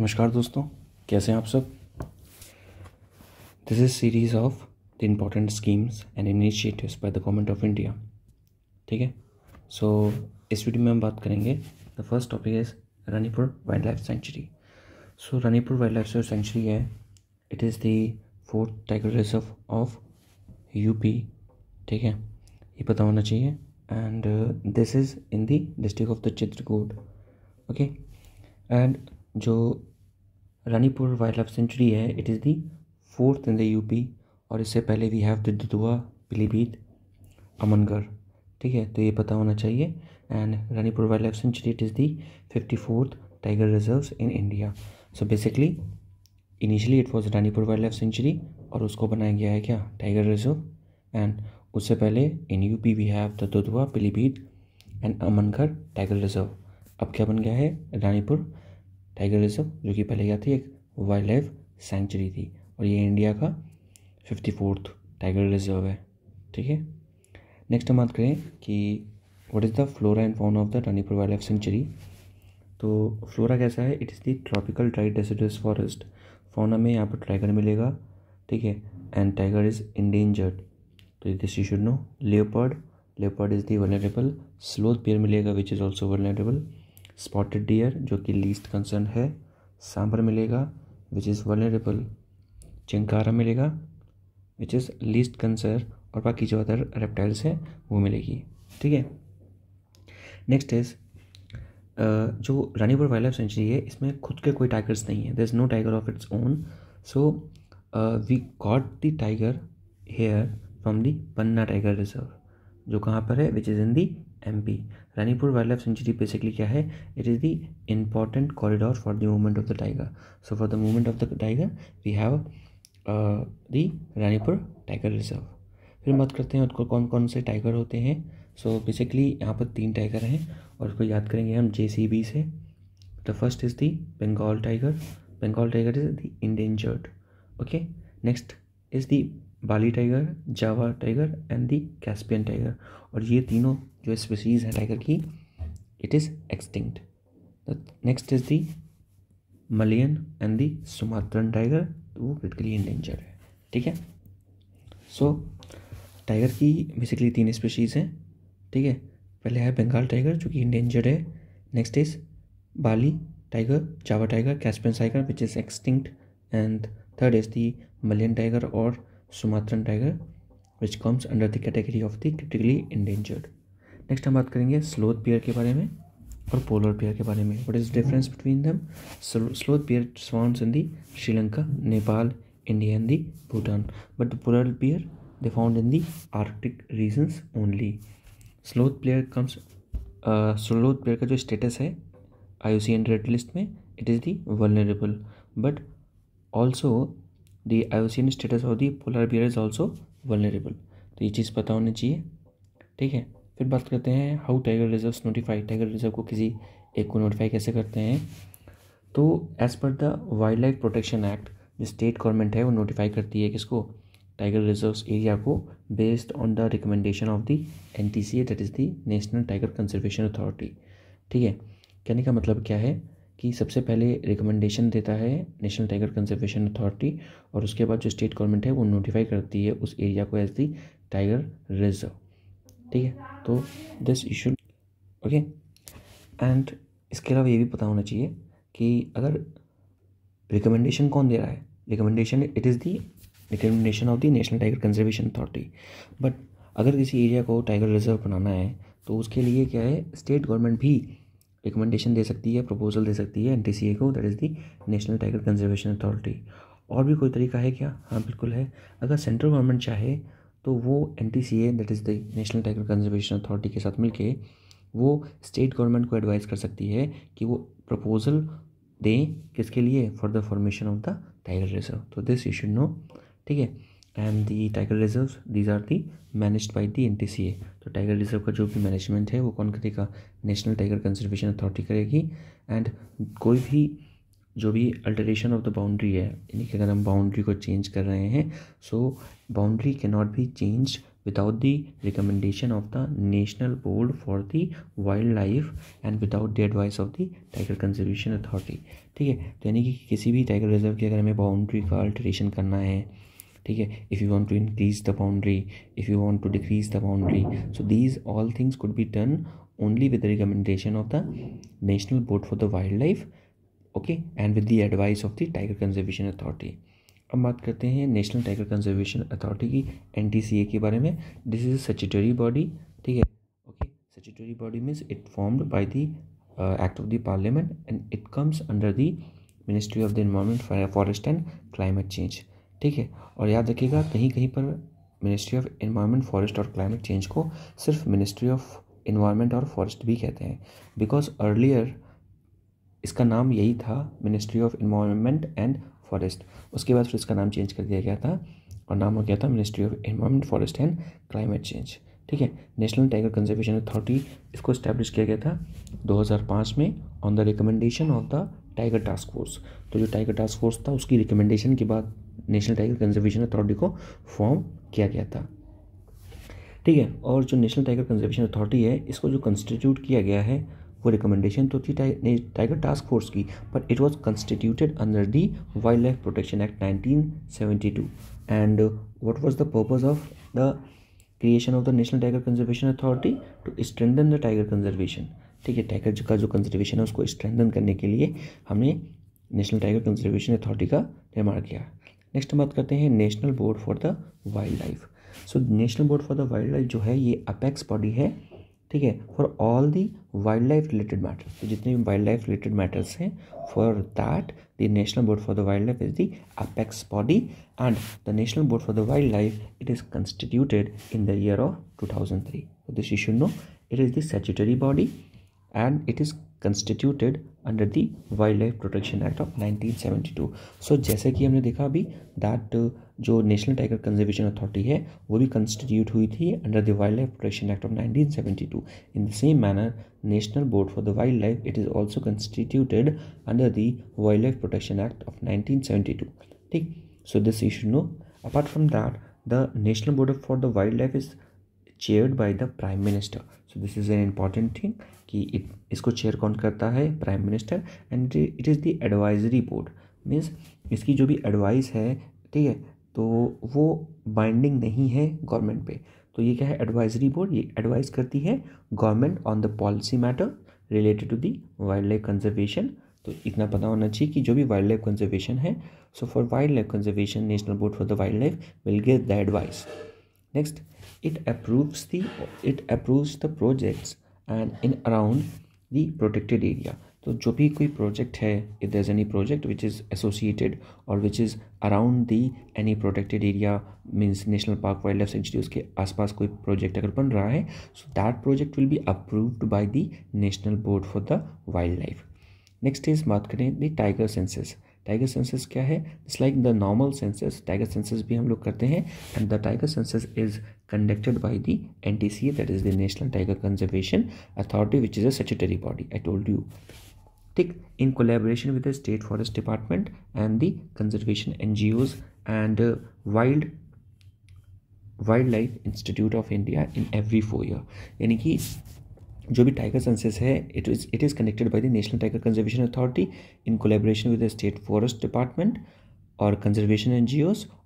नमस्कार दोस्तों कैसे हैं आप सब this is series of the important schemes and initiatives by the government of India ठीक है सो इस वीडियो में हम बात करेंगे the first topic is Ranipur wild life sanctuary so Ranipur wild life sanctuary है it is the fourth tiger reserve of UP ठीक है ये पता होना चाहिए and this is in the district of the Chitrakoot okay and जो रानीपुर वाइल्ड लाइफ सेंचुरी है it is the fourth in the UP और इससे पहले we have the Dudhwa Pilibhit Amangarh ठीक है तो ये पता होना चाहिए and Ranipur wild life sanctuary it is the fifty fourth tiger reserve in India so basically initially it was Ranipur wild life sanctuary और उसको बनाया गया है क्या टाइगर रिजर्व एंड उससे पहले in U P we have the Dudhwa Pilibhit and Amangarh tiger reserve अब क्या बन गया है रानीपुर टाइगर रिजर्व जो कि पहले क्या थी एक वाइल्ड लाइफ सेंचुरी थी और ये इंडिया का फिफ्टी फोर्थ टाइगर रिजर्व है ठीक है नेक्स्ट हम बात करें कि what is the flora and fauna of the Ranipur wild life sanctuary तो फ्लोरा कैसा है it is the tropical dry deciduous forest fauna में यहाँ पर टाइगर मिलेगा ठीक है एंड टाइगर इज़ इंडेंजर्ड तो this you should know leopard leopard is the vulnerable sloth bear मिलेगा which is also vulnerable spotted deer जो कि लीस्ट कंसर्न है सांभर मिलेगा विच इज़ वनरेबल चिंकारा मिलेगा विच इज़ लीस्ट कंसर्न और बाकी जो अदर रेप्टाइल्स हैं वो मिलेगी ठीक है नेक्स्ट इज़ जो रानीपुर वाइल्ड लाइफ सेंचुरी है इसमें खुद के कोई टाइगर्स नहीं है there is no tiger of its own so we got the tiger here from the Panna tiger reserve जो कहाँ पर है which is in the M P Ranipur wild life sanctuary basically क्या है it is the important corridor for the movement of the tiger so for the movement of the tiger we have the Ranipur tiger reserve फिर बात करते हैं उसको कौन कौन से टाइगर होते हैं सो बेसिकली यहाँ पर तीन टाइगर हैं और उसको याद करेंगे हम जे सी बी से the first is the Bengal tiger Bengal tiger is the endangered okay next is the Bali tiger Java tiger and the Caspian tiger और ये तीनों जो स्पीसीज़ हैं टाइगर की it is extinct next is the Malayan and the Sumatran tiger तो वो critically endanger है ठीक है सो टाइगर की बेसिकली तीन स्पीशीज़ हैं ठीक है पहले है बंगाल टाइगर जो कि इंडेंजर्ड है next is Bali tiger Java tiger Caspian tiger which is extinct and third is the Malayan tiger और Sumatran tiger which comes under the category of the critically endangered next हम बात करेंगे sloth pair के बारे में और polar pair के बारे में what is difference between them sloth bear is found in the Sri Lanka Nepal India and the Bhutan but the polar bear they found in the Arctic regions only sloth bear comes sloth bear का जो status है I U C red list में it is the vulnerable but also the IOCN status of the polar bear is also vulnerable तो ये चीज़ पता होनी चाहिए ठीक है फिर बात करते हैं how tiger reserve notify tiger reserve को किसी एक को नोटिफाई कैसे करते हैं तो as per the wild life protection act जो स्टेट गवर्नमेंट है वो नोटिफाई करती है किसको टाइगर रिजर्व एरिया को based on the recommendation of the N T C A that is the national tiger conservation authority ठीक है कहने का मतलब क्या है कि सबसे पहले रिकमेंडेशन देता है नेशनल टाइगर कंजर्वेशन अथॉरिटी और उसके बाद जो स्टेट गवर्नमेंट है वो नोटिफाई करती है उस एरिया को एज दी टाइगर रिजर्व ठीक है तो दिस इशू ओके एंड इसके अलावा ये भी पता होना चाहिए कि अगर रिकमेंडेशन कौन दे रहा है recommendation it is the recommendation of the national tiger conservation authority but अगर किसी एरिया को टाइगर रिजर्व बनाना है तो उसके लिए क्या है स्टेट गवर्नमेंट भी रिकमेंडेशन दे सकती है प्रपोजल दे सकती है एन को that is the national tiger conservation authority और भी कोई तरीका है क्या हाँ बिल्कुल है अगर सेंट्रल गवर्नमेंट चाहे तो वो N T C A that is the national tiger conservation authority के साथ मिलके वो स्टेट गवर्नमेंट को एडवाइस कर सकती है कि वो प्रपोजल दें किसके लिए for the formation of the tiger reserve तो दिस यू शुड नो ठीक है and the tiger reserve these are the managed by the N T C A तो टाइगर रिजर्व का जो भी मैनेजमेंट है वो कौन करेगा नेशनल टाइगर कंजर्वेशन अथॉरिटी करेगी एंड कोई भी जो भी अल्टरेशन ऑफ द बाउंड्री है यानी कि अगर हम बाउंड्री को चेंज कर रहे हैं सो बाउंड्री के not be change without the recommendation of the national board for the wildlife and without the advice of the tiger conservation authority ठीक है तो यानी कि किसी भी टाइगर रिजर्व की अगर हमें बाउंड्री का अल्टरेशन करना है ठीक है if you want to increase the boundary if you want to decrease the boundary so these all things could be done with the recommendation of the national board for the wild wildlife okay and with the advice of the tiger conservation authority अब बात करते हैं national tiger conservation authority की N C A के बारे में this is statutory body ठीक है okay statutory body means it formed by the act of the parliament and it comes under the ministry of the environment forest and climate change ठीक है और याद रखिएगा कहीं कहीं पर मिनिस्ट्री ऑफ इन्वायरमेंट फॉरेस्ट और क्लाइमेट चेंज को सिर्फ मिनिस्ट्री ऑफ इन्वायरमेंट और फॉरेस्ट भी कहते हैं बिकॉज अर्लियर इसका नाम यही था ministry of environment and forest उसके बाद फिर इसका नाम चेंज कर दिया गया था और नाम हो गया था ministry of environment forest and climate change ठीक है नेशनल टाइगर कंजर्वेशन अथॉरिटी इसको इस्टेब्लिश किया गया था 2005 में on the recommendation of the tiger task force तो जो टाइगर टास्क फोर्स था उसकी रिकमेंडेशन के बाद नेशनल टाइगर कंजर्वेशन अथॉरिटी को फॉर्म किया गया था ठीक है और जो नेशनल टाइगर कंजर्वेशन अथॉरिटी है इसको जो कंस्टिट्यूट किया गया है वो रिकमेंडेशन तो थी टाइगर टास्क फोर्स की but it was constituted under the wild life protection act two and what was the purpose of the creation of the national tiger conservation authority to strengthen the tiger conservation ठीक है tiger का जो conservation है उसको strengthen करने के लिए हमने नेशनल टाइगर कंजर्वेशन अथॉरिटी का निर्माण किया नेक्स्ट हम बात करते हैं national board for the wild wildlife so national board for the wild wildlife जो है ये अपेक्स बॉडी है ठीक है for all the wildlife related matters तो जितने भी वाइल्ड लाइफ रिलेटेड मैटर्स हैं for that the National Board for the Wildlife is the apex body and the National Board for the Wildlife it is constituted in the year of 2003 so this you should know it is the statutory body and it is constituted under the wild life protection act of 1972 so so, जैसे कि हमने देखा अभी that uh, जो national tiger conservation authority है वो भी constitute हुई थी under the wild life protection act of 1972 in the same manner national board for the wild wildlife it is also constituted under the wild life protection act of two ठीक so this you should know from that the national board for the wild wildlife is chaired by the prime minister this is an important thing कि it इसको chair कौन करता है prime minister and it is the advisory board means इसकी जो भी advice है ठीक है तो वो बाइंडिंग नहीं है गवर्नमेंट पे तो ये क्या है एडवाइजरी बोर्ड ये एडवाइस करती है government on the policy matter related to the wildlife conservation तो इतना पता होना चाहिए कि जो भी वाइल्ड लाइफ कंजर्वेशन है so for wildlife conservation national board for the wild wildlife will get the advice next It approves the it approves the projects and in around the protected area. तो जो भी कोई project है if there is any project which is associated और which is around the any protected area means national park wild life sanctuary उसके आसपास कोई project अगर बन रहा है so that project will be approved by the national board for the wild wildlife next is बात करें the tiger census tiger census क्या है it's like the normal census tiger census भी हम लोग करते हैं and the tiger census is conducted by the N T C that is the national tiger conservation authority which is a statutory body I told you ठीक in collaboration with the state forest department and the conservation N G Os and wild wild life institute of India in every four year यानी कि जो भी tiger census है it is it is connected by the national tiger conservation authority in collaboration with the state forest department और conservation N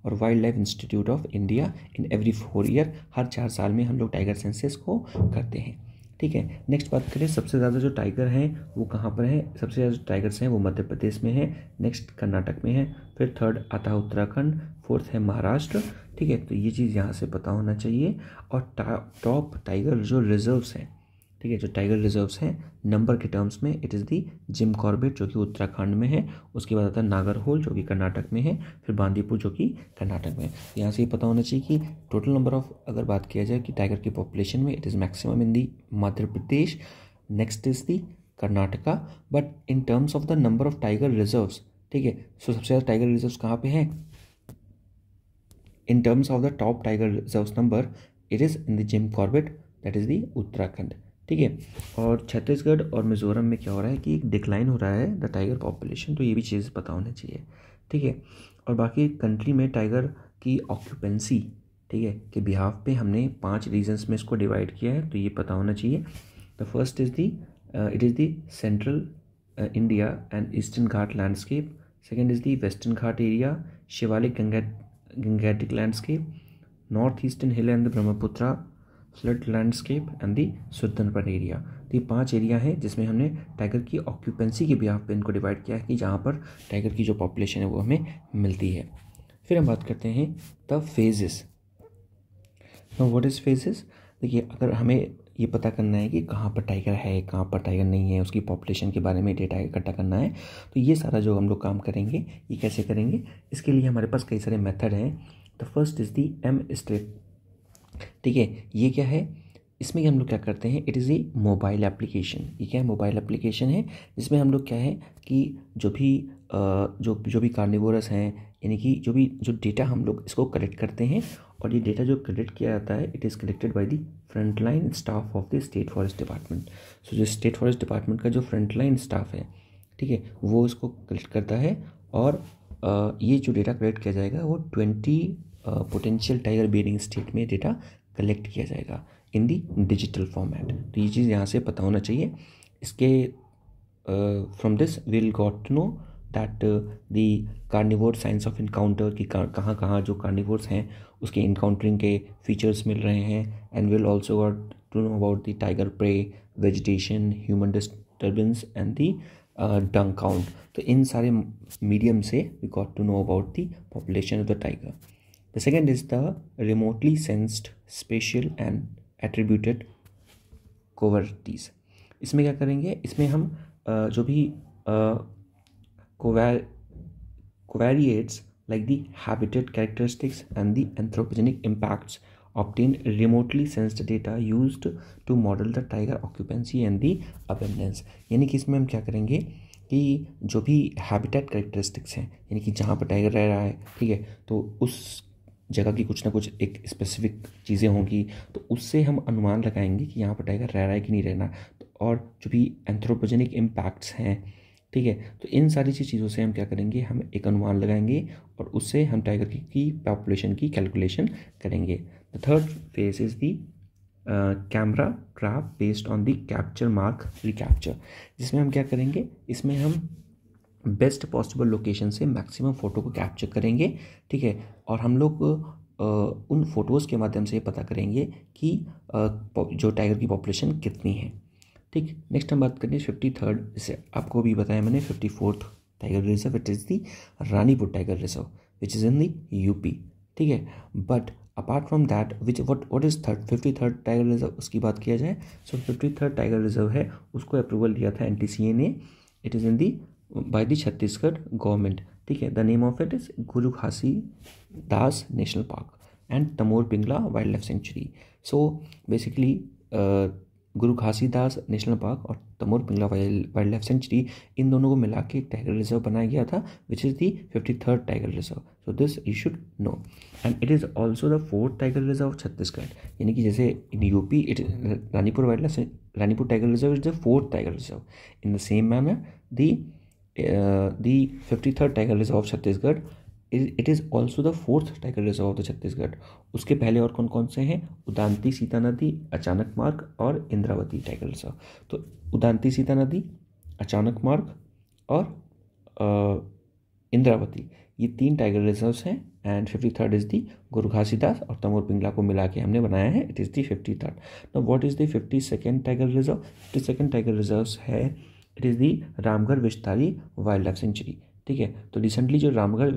और wild life institute of India in every four year हर चार साल में हम लोग tiger senses को करते हैं ठीक है नेक्स्ट बात करें सबसे ज़्यादा जो टाइगर हैं वो कहाँ पर हैं सबसे ज़्यादा जो टाइगर्स हैं वो मध्य प्रदेश में हैं नेक्स्ट कर्नाटक में है फिर थर्ड आता है उत्तराखंड फोर्थ है महाराष्ट्र ठीक है तो ये चीज़ यहाँ से पता होना चाहिए और टॉप टाइगर जो रिजर्व्स हैं ठीक है जो टाइगर रिजर्व्स हैं नंबर के टर्म्स में it is the Jim Corbett जो कि उत्तराखंड में है उसके बाद आता है नागरहोल जो कि कर्नाटक में है फिर बांदीपुर जो कि कर्नाटक में है यहाँ से ये पता होना चाहिए कि टोटल नंबर ऑफ अगर बात किया जाए कि टाइगर की पॉपुलेशन में it is maximum in the Madhya Pradesh next is the Karnataka but in terms of the number of tiger reserves ठीक है सो सबसे ज़्यादा टाइगर रिजर्व्स कहाँ पे हैं in terms of the top tiger reserves number it is in the Jim Corbett that is the Uttarakhand ठीक है और छत्तीसगढ़ और मिज़ोरम में क्या हो रहा है कि एक डिक्लाइन हो रहा है द टाइगर पॉपुलेशन तो ये भी चीज़ पता होना चाहिए ठीक है और बाकी कंट्री में टाइगर की ऑक्यूपेंसी ठीक है कि बिहाफ पे हमने पांच रीजन्स में इसको डिवाइड किया है तो ये पता होना चाहिए the first is the it is the central India and eastern Ghat landscape second is the western Ghat area Shivalik Gangetic landscape north eastern hill and Brahmaputra flood landscape and the Sundarban area तो ये पांच एरिया हैं जिसमें हमने टाइगर की ऑक्यूपेंसी के बिहार पे इनको डिवाइड किया है कि जहाँ पर टाइगर की जो पॉपुलेशन है वो हमें मिलती है फिर हम बात करते हैं the phases what is phases देखिए अगर हमें ये पता करना है कि कहाँ पर टाइगर है कहाँ पर टाइगर नहीं है उसकी पॉपुलेशन के बारे में डेटा इकट्ठा करना है तो ये सारा जो हम लोग काम करेंगे ये कैसे करेंगे इसके लिए हमारे पास कई सारे मेथड हैं the first is the M straight ठीक है ये क्या है इसमें हम लोग क्या करते हैं it is a mobile application ये क्या है मोबाइल एप्लीकेशन है जिसमें हम लोग क्या है कि जो भी जो जो भी कार्निवोरस हैं यानी कि जो भी जो डेटा हम लोग इसको कलेक्ट करते हैं और ये डेटा जो कलेक्ट किया जाता है it is collected by the front line staff of the state forest department so जो स्टेट फॉरेस्ट डिपार्टमेंट का जो फ्रंट लाइन स्टाफ है ठीक है वो इसको कलेक्ट करता है और ये जो डेटा कलेक्ट किया जाएगा वो twenty potential tiger bearing state में डेटा कलेक्ट किया जाएगा इन दी डिजिटल फॉर्मेट तो ये चीज़ यहाँ से पता होना चाहिए इसके from this will got to know that the carnivore signs of encounter की कहाँ कहाँ जो कार्निवोर्स हैं उसके इनकाउंटरिंग के फीचर्स मिल रहे हैं and will also got to know about the tiger prey vegetation human disturbance and the dung count तो इन सारे मीडियम से we got to know about the population of the tiger The second is the remotely sensed spatial and attributed coverties. इसमें क्या करेंगे इसमें हम जो भी covariates like the habitat characteristics and the anthropogenic impacts obtain remotely sensed data used to model the tiger occupancy and the abundance यानी कि इसमें हम क्या करेंगे कि जो भी हैबिटेट करेक्टरिस्टिक्स हैं यानी कि जहाँ पर टाइगर रह रहा है ठीक है तो उस जगह की कुछ ना कुछ एक स्पेसिफिक चीज़ें होंगी तो उससे हम अनुमान लगाएंगे कि यहाँ पर टाइगर रह रहा है कि नहीं रहना तो और जो भी एंथ्रोपोजेनिक इम्पैक्ट्स हैं ठीक है तो इन सारी चीज़ों से हम क्या करेंगे हम एक अनुमान लगाएंगे और उससे हम टाइगर की, की पॉपुलेशन की कैलकुलेशन करेंगे the third phase is the camera trap based on the capture mark recapture जिसमें हम क्या करेंगे इसमें हम बेस्ट पॉसिबल लोकेशन से मैक्सिमम फ़ोटो को कैप्चर करेंगे ठीक है और हम लोग उन फ़ोटोज़ के माध्यम से पता करेंगे कि जो टाइगर की पॉपुलेशन कितनी है ठीक नेक्स्ट हम बात करें फिफ्टी थर्ड इसे आपको भी बताया मैंने fifty fourth tiger reserve it is the Ranipur tiger reserve which is in the UP ठीक है but apart from that which what what is third fifty third tiger reserve उसकी बात किया जाए so fifty third tiger reserve है उसको approval दिया था एन ने it is in the by the Chhattisgarh government ठीक है the name of it is Guru Ghasi Das national park and Tamor Pingla wild life sanctuary so basically Guru Ghasidas national park और Tamor Pingla wild life sanctuary इन दोनों को मिला के टाइगर रिजर्व बनाया गया था which is the fifty third tiger reserve so this you should know and it is also the fourth tiger reserve of Chhattisgarh यानी कि जैसे in UP it Ranipur wild life Ranipur tiger reserve is the fourth tiger reserve in the same manner the uh, the 53rd tiger reserve of Chhattisgarh it is also the fourth tiger reserve of the Chhattisgarh उसके पहले और कौन कौन से हैं उदांती सीता नदी अचानक मार्ग और इंद्रावती टाइगर रिजर्व तो उदांती सीता नदी अचानक मार्ग और uh, इंद्रावती ये तीन टाइगर रिजर्व्स हैं and fifty third is the Guru Ghasidas और तमोर पिंगला को मिला के हमने बनाया है it is the fifty third not is the fifty second tiger reserve fifty second tiger reserve है it is the Ramgarh Vishdhari wild life sanctuary ठीक है तो रिसेंटली जो रामगढ़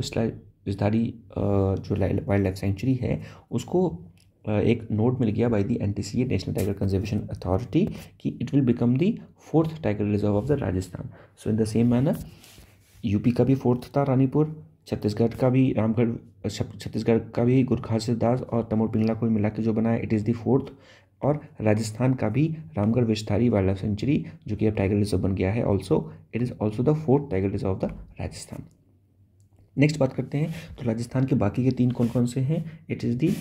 विस्तारी uh, जो वाइल्ड लाइफ सेंचुरी है उसको uh, एक नोट मिल गया by the N T C A national tiger conservation authority कि it will become the fourth tiger reserve of the Rajasthan so in the same manner UP का भी fourth था रानीपुर छत्तीसगढ़ का भी रामगढ़ छत्तीसगढ़ का भी गुरखास दास और तमोर पिंगला को मिला के जो बनाया इट इज़ दी फोर्थ और राजस्थान का भी Ramgarh Vishdhari wild life sanctuary जो कि अब टाइगर रिजर्व बन गया है also it is also the fourth tiger reserve of the Rajasthan next बात करते हैं तो राजस्थान के बाकी के तीन कौन कौन से हैं it is the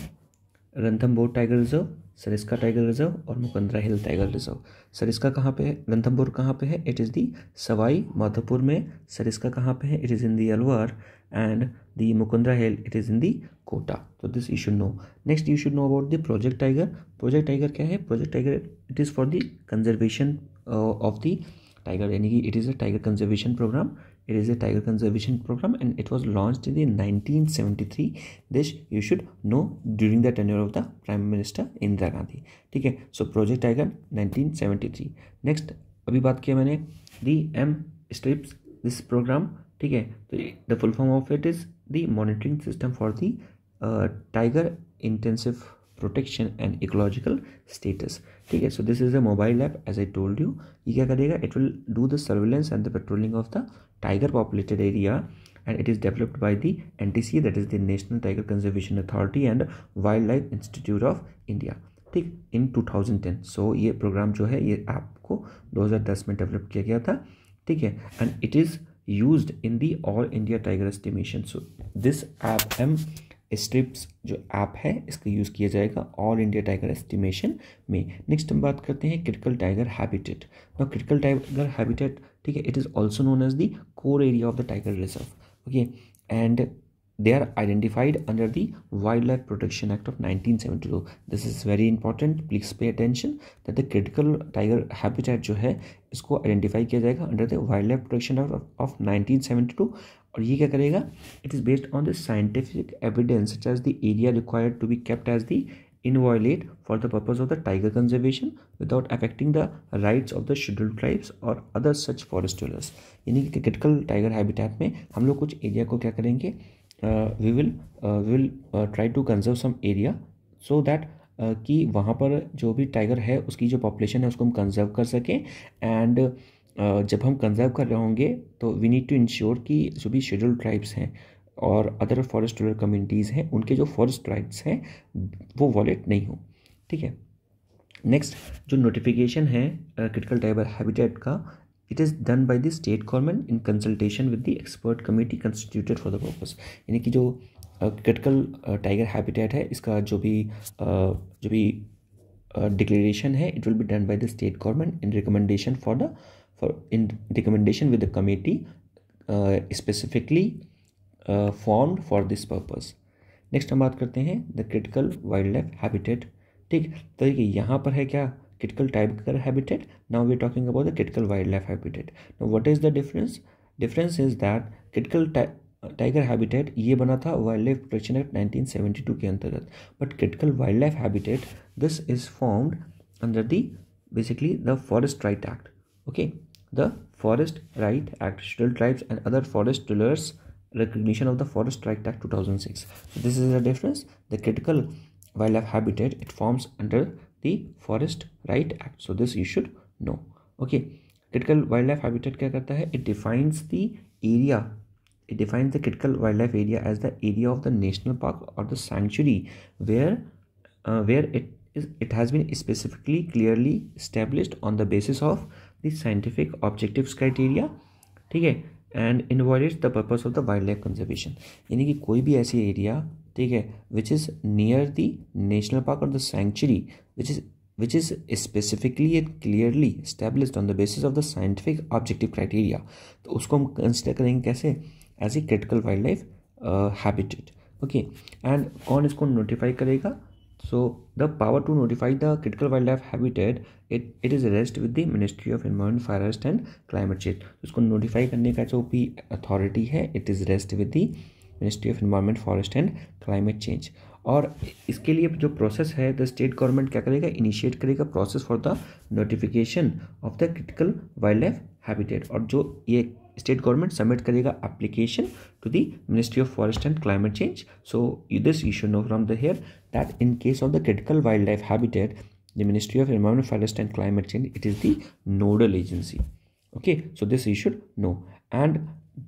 Ranthambore tiger reserve Sariska tiger reserve और Mukundra hill tiger reserve Sariska कहाँ पे है रंथमपुर कहाँ पे है it is the Sawai Madhopur में सरिस्का कहाँ पे है it is in the Alwar and the Mukundra Hill, it is in the Kota. So this you should know. Next you should know about the Project Tiger. Project Tiger kya hai Project Tiger it is for the conservation uh, of the tiger. yani ki it is a tiger conservation program. It is a tiger conservation program and it was launched in the 1973. This you should know during the tenure of the Prime Minister Indira Gandhi. theek hai So Project Tiger 1973. Next abhi baat kiya maine the M strips this program ठीक है तो the full form of it is the monitoring system for the tiger intensive protection and ecological status ठीक है so this is a mobile app as I told you ये क्या करेगा it will do the surveillance and the patrolling of the tiger populated area and it is developed by the N T C that is the national tiger conservation authority and wild life institute of India ठीक in two thousand ten so ये program जो है ये app को दो हजार दस में डेवलप किया गया था ठीक है and it is used in the all India tiger estimation so this app M stripes जो ऐप है इसका यूज़ किया जाएगा ऑल इंडिया टाइगर एस्टिमेशन में नेक्स्ट हम बात करते हैं क्रिटिकल टाइगर हैबिटेट ना क्रिटिकल टाइगर हैबिटेट ठीक है it is also known as the core area of the tiger reserve okay and they are identified under the wildlife protection act of 1972 this is very important please pay attention that the critical tiger habitat जो है इसको identify किया जाएगा under the wild life protection act of 1972 और ये क्या करेगा it is based on the scientific evidence such as the area required to be kept as the inviolate for the purpose of the tiger conservation without affecting the rights of the scheduled tribes or other such forest dwellers यानी कि critical tiger habitat में हम लोग कुछ area को क्या करेंगे we will will try to conserve some area so that कि वहाँ पर जो भी टाइगर है उसकी जो पॉपुलेशन है उसको हम कंजर्व कर सकें एंड uh, जब हम कंजर्व कर रहे होंगे तो वी नीड टू इंश्योर कि जो भी शेड्यूल ट्राइब्स हैं और अदर फॉरेस्ट रूरल कम्युनिटीज़ हैं उनके जो फॉरेस्ट राइट्स हैं वो वॉलेट नहीं हो ठीक है नेक्स्ट जो नोटिफिकेशन है क्रिटिकल टाइबर हैबिटेट का it is done by the state government in consultation with the expert committee constituted for the purpose यानी कि जो क्रिटिकल टाइगर हैबिटेट है इसका जो भी uh, जो भी डिक्लेरेशन uh, है it will be done by the state government in recommendation for the for in recommendation with the committee specifically form for this purpose next हम बात करते हैं the critical wild life habitat ठीक तो देखिए यहाँ पर है क्या critical tiger habitat now we're talking about the critical wildlife habitat now what is the difference difference is that critical uh, tiger habitat ye bana tha wildlife protection act 1972 ke but critical wildlife habitat this is formed under the basically the forest right act okay the forest right act Shittal tribes and other forest dwellers recognition of the forest right act 2006 so this is the difference the critical wildlife habitat it forms under the forest right act so this you should know okay critical wildlife habitat kya karta hai it defines the area it defines the critical wildlife area as the area of the national park or the sanctuary where uh, where it is it has been specifically clearly established on the basis of the scientific objectives criteria theek hai and इन्वॉलेट्स the purpose of the wildlife conservation yani ki koi bhi भी area theek hai which is near the national park or the sanctuary which is which is specifically and clearly established on the basis of the scientific objective criteria तो उसको हम consider करेंगे कैसे as a critical wild life habitat okay and कौन इसको notify करेगा so the power to notify the critical wild life habitat it it is rest with the ministry of environment forest and climate change उसको notify करने का जो भी authority है it is rest with the ministry of environment forest and climate change और इसके लिए जो प्रोसेस है द स्टेट गवर्नमेंट क्या करेगा इनिशिएट करेगा process for the notification of the critical wild life habitat और जो ये स्टेट गवर्नमेंट सबमिट करेगा application to the ministry of forest and climate change so you this you should know from the here that in case of the critical wild life habitat the ministry of environment forest and climate change it is the nodal agency okay so this you should know and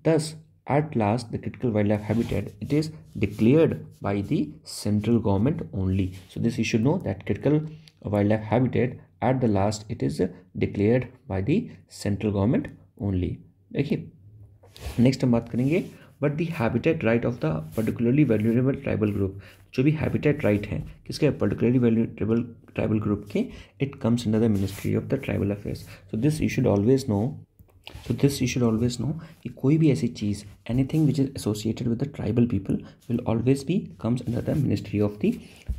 this At last, the critical wildlife habitat, it is declared by the central government only. So this you should know that critical wildlife habitat at the last, it is declared by the central government only. Okay. next hum baat karenge but the habitat right of the particularly vulnerable tribal group jo bhi habitat right hai kiske particularly vulnerable tribal group ke it comes under the ministry of the tribal affairs so this you should always know so this you should always know कि कोई भी ऐसी चीज़ anything which is associated with the tribal people will always be comes under the ministry of the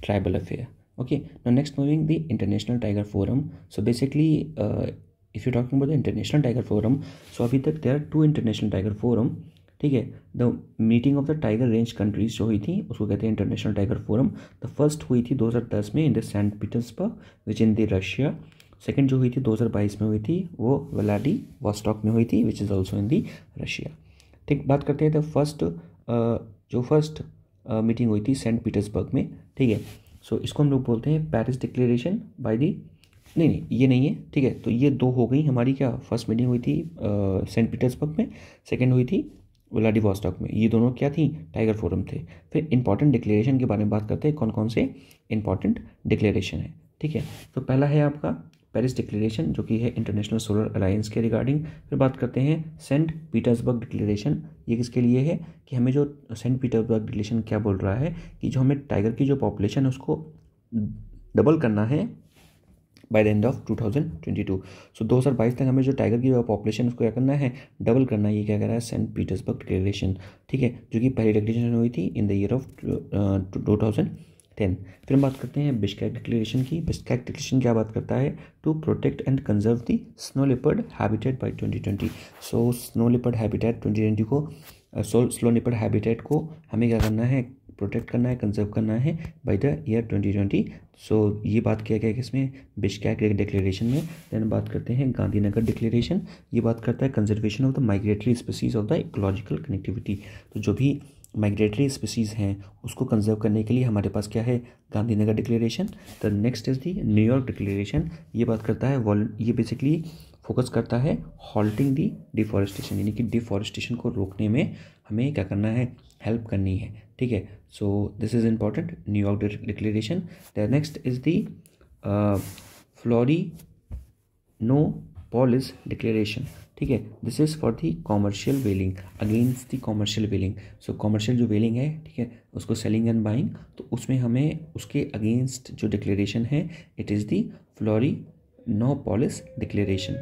tribal affair okay no next moving the international tiger forum so basically if you talking about the international tiger forum so अभी तक there are two international tiger forum ठीक है the meeting of the tiger range countries जो हुई थी उसको कहते हैं international tiger forum the first हुई थी 2010 में in the Saint Petersburg which in the Russia second जो हुई थी 2022 में हुई थी वो वलाडी वॉस्टॉक में हुई थी which is also in the Russia ठीक बात करते हैं तो फर्स्ट जो फर्स्ट मीटिंग हुई थी सेंट पीटर्सबर्ग में ठीक है सो so, इसको हम लोग बोलते हैं पेरिस डिक्लेरेशन बाय दी नहीं नहीं ये नहीं है ठीक है तो ये दो हो गई हमारी क्या फर्स्ट मीटिंग हुई थी सेंट पीटर्सबर्ग में सेकेंड हुई थी वॉस्टॉक में ये दोनों क्या थी टाइगर फोरम थे फिर इंपॉर्टेंट डिक्लेरेशन के बारे में बात करते हैं कौन कौन से इंपॉर्टेंट डिक्लेरेशन है ठीक है तो पहला है आपका पेरिस डिक्लेरेशन जो कि है इंटरनेशनल सोलर अलायंस के रिगार्डिंग फिर बात करते हैं सेंट पीटर्सबर्ग डिक्लेरेशन ये किसके लिए है कि हमें जो सेंट पीटर्सबर्ग डिक्लेरेशन क्या बोल रहा है कि जो हमें टाइगर की जो पॉपुलेशन है उसको डबल करना है by the end of 2022 so 2022 तक हमें जो टाइगर की जो पॉपुलेशन उसको क्या करना है डबल करना ये क्या कह रहा है सेंट पीटर्सबर्ग डिक्लेरेशन ठीक है जो कि पहली डिक्लेरेशन हुई थी in the year of two thousand ten फिर हम बात करते हैं बिश्कैक डिक्लेरेशन की बिश्कैक डिक्लेरेशन क्या बात करता है to protect and conserve the snow leopard habitat by twenty twenty so snow leopard habitat twenty twenty को सो स्लो लिपर्ड हैबिटेट को हमें क्या करना है प्रोटेक्ट करना है कंजर्व करना है by the year twenty twenty so ये बात किया गया कि इसमें बिश्कैक डिक्लेरेशन में देन बात करते हैं गांधीनगर डिक्लेरेशन ये बात करता है conservation of the migratory species of the ecological connectivity तो जो भी माइग्रेटरी स्पीसीज़ हैं उसको कंजर्व करने के लिए हमारे पास क्या है Gandhinagar declaration the next is the New York declaration ये बात करता है वॉल ये बेसिकली फोकस करता है हॉल्टिंग दी डिफॉरेस्टेशन यानी कि डिफॉरेस्टेशन को रोकने में हमें क्या करना है हेल्प करनी है ठीक है so this is important New York declaration the next is the Florianopolis declaration ठीक है this is for the commercial whaling against the commercial whaling so commercial जो वेलिंग है ठीक है उसको सेलिंग एंड बाइंग तो उसमें हमें उसके अगेंस्ट जो डिक्लेरेशन है it is the Florianopolis declaration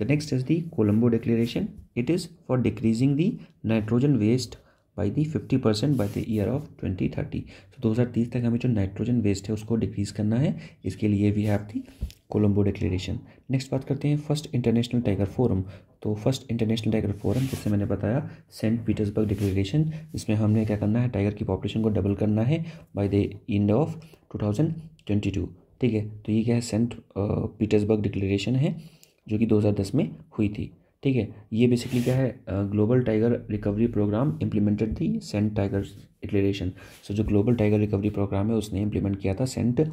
the next is the Colombo declaration it is for decreasing the nitrogen waste by the fifty percent by the year of twenty thirty so दो हज़ार तीस तक हमें जो nitrogen waste है उसको decrease करना है इसके लिए we have the Colombo declaration next बात करते हैं फर्स्ट इंटरनेशनल टाइगर फोरम तो फर्स्ट इंटरनेशनल टाइगर फोरम जिससे मैंने बताया सेंट पीटर्सबर्ग डिक्लेरेशन इसमें हमने क्या करना है टाइगर की पॉपुलेशन को डबल करना है बाय द एंड ऑफ 2022 ठीक है तो ये क्या है सेंट पीटर्सबर्ग डिक्लेरेशन है जो कि 2010 में हुई थी ठीक है ये बेसिकली क्या है global tiger recovery program implemented थी सेंट टाइगर डिक्लेरेशन सो जो ग्लोबल टाइगर रिकवरी प्रोग्राम है उसने इम्प्लीमेंट किया था सेंट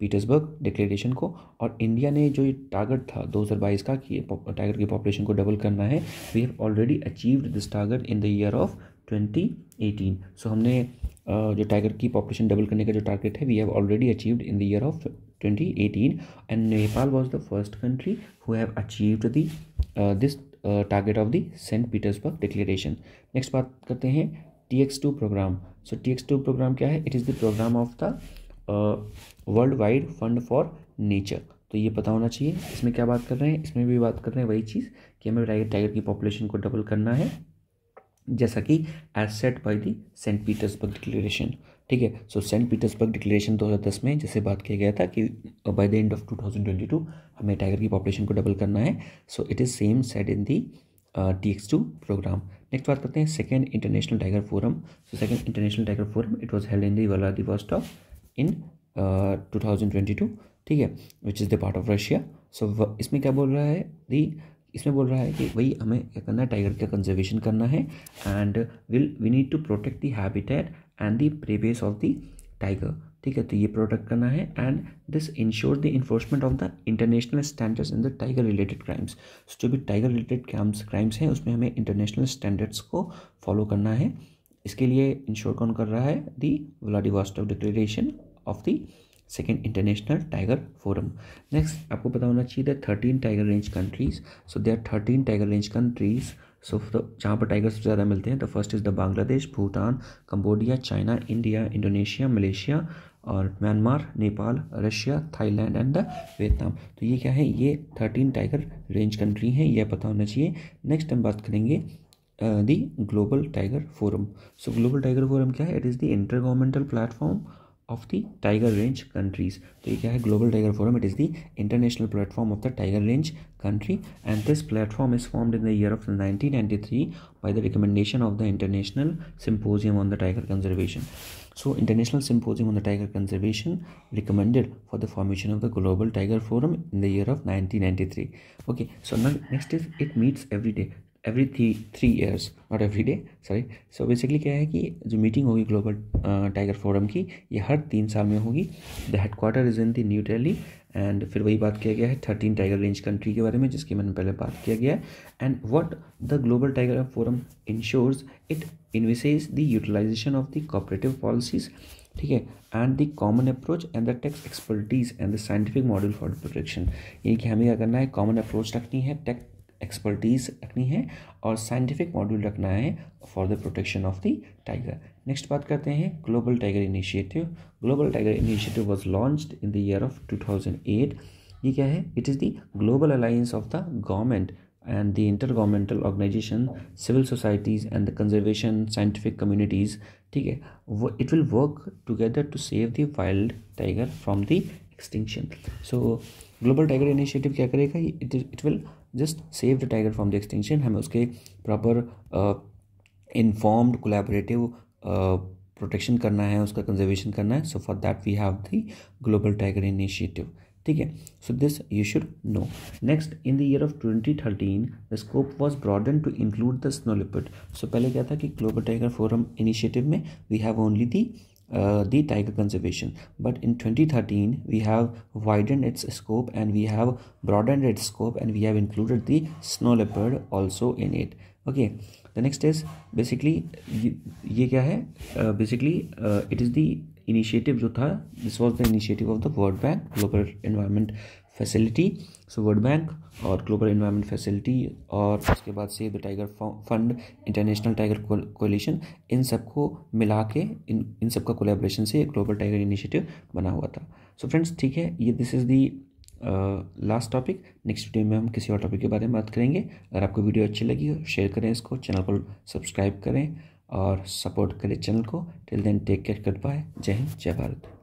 पीटर्सबर्ग डिक्लेरेशन को और इंडिया ने जो ये टारगेट था 2022 का कि टाइगर की पॉपुलेशन को डबल करना है we have already achieved this target in the year of 2018 so हमने जो टाइगर की पॉपुलेशन डबल करने का जो टारगेट है we have already achieved in the year of 2018 and Nepal was the first country who have achieved the this target of the Saint Petersburg declaration next बात करते हैं T X two program so T X two program क्या है it is the program of the world wide fund for nature तो ये पता होना चाहिए इसमें क्या बात कर रहे हैं इसमें भी बात कर रहे हैं वही चीज़ कि हमें टाइगर टाइगर की पॉपुलेशन को डबल करना है जैसा कि as set by the Saint Petersburg declaration ठीक है सो सेंट पीटर्सबर्ग डिक्लेरेशन 2010 में जैसे बात किया गया था कि बाय द एंड ऑफ 2022 हमें टाइगर की पॉपुलेशन को डबल करना है so it is same set in the T X two programme next बात करते हैं second international tiger forum so second international tiger forum it was held in the the worst of in two thousand twenty two ठीक है which is the part of Russia so इसमें क्या बोल रहा है दी इसमें बोल रहा है कि वही हमें क्या करना है टाइगर का कंजर्वेशन करना है and will we need to protect the habitat and the preys of the tiger ठीक है तो ये प्रोटेक्ट करना है and this ensure the enforcement of the international standards in the tiger related crimes जो भी टाइगर रिलेटेड क्राइम्स क्राइम्स हैं उसमें हमें इंटरनेशनल स्टैंडर्ड्स को फॉलो करना है इसके लिए इंश्योर कौन कर रहा है the Vladivostok declaration of the second international tiger forum next आपको पता होना चाहिए the thirteen tiger range countries so they are thirteen tiger range countries so जहाँ पर टाइगर सबसे ज़्यादा मिलते हैं the first is the Bangladesh Bhutan Cambodia China India Indonesia Malaysia और Myanmar Nepal Russia Thailand and the Vietnam तो ये क्या है ये थर्टीन टाइगर रेंज कंट्री हैं यह पता होना चाहिए नेक्स्ट हम बात करेंगे Uh, the global tiger forum so global tiger forum kya hai it is the intergovernmental platform of the tiger range countries So, ये global tiger forum it is the international platform of the tiger range country and this platform is formed in the year of 1993 by the recommendation of the international symposium on the tiger conservation so international symposium on the tiger conservation recommended for the formation of the global tiger forum in the year of 1993 okay so now next is it meets every day every three three years और every day sorry so basically क्या है कि जो meeting होगी global tiger forum की ये हर तीन साल में होगी the head quarter is in the new Delhi and फिर वही बात किया गया है थर्टीन टाइगर रेंज कंट्री के बारे में जिसकी मैंने पहले बात किया गया है and what the global tiger forum ensures it envisages the utilisation of the cooperative policies ठीक है and the common approach and the tech expertise and the scientific model for protection यानी कि हमें क्या करना है कॉमन अप्रोच रखनी है टेक एक्सपर्टीज़ रखनी है और साइंटिफिक मॉड्यूल रखना है for the protection of the tiger next बात करते हैं global tiger initiative global tiger initiative was launched in the year of eight ये क्या है it is the global alliance of the government and the inter governmental organisation civil societies and the conservation scientific communities ठीक है it will work together to save the wild tiger from the extinction so global tiger initiative क्या करेगा it it will just save the tiger from the extension हमें उसके proper informed collaborative protection करना है उसका conservation करना है so for that we have the global tiger initiative ठीक है so this you should know next in the year of 2013 the scope was broaden to include the snow leopard so पहले क्या था कि ग्लोबल टाइगर फोरम इनिशिएटिव में we have only the uh, the tiger conservation but in 2013 we have widened its scope and we have broadened its scope and we have included the snow leopard also in it okay the next is basically ये, ये क्या है basically it is the initiative जो था this was the initiative of facility so world bank और global environment facility और उसके बाद save the tiger fund international tiger coalition इन सबको मिला के इन इन सब का कोलेब्रेशन से ग्लोबल टाइगर इनिशिएटिव बना हुआ था सो फ्रेंड्स ठीक है ये this is the last topic next video में हम किसी और टॉपिक के बारे में बात करेंगे अगर आपको वीडियो अच्छी लगी हो शेयर करें इसको चैनल को सब्सक्राइब करें और सपोर्ट करें चैनल को till then take care good bye जय हिंद जय भारत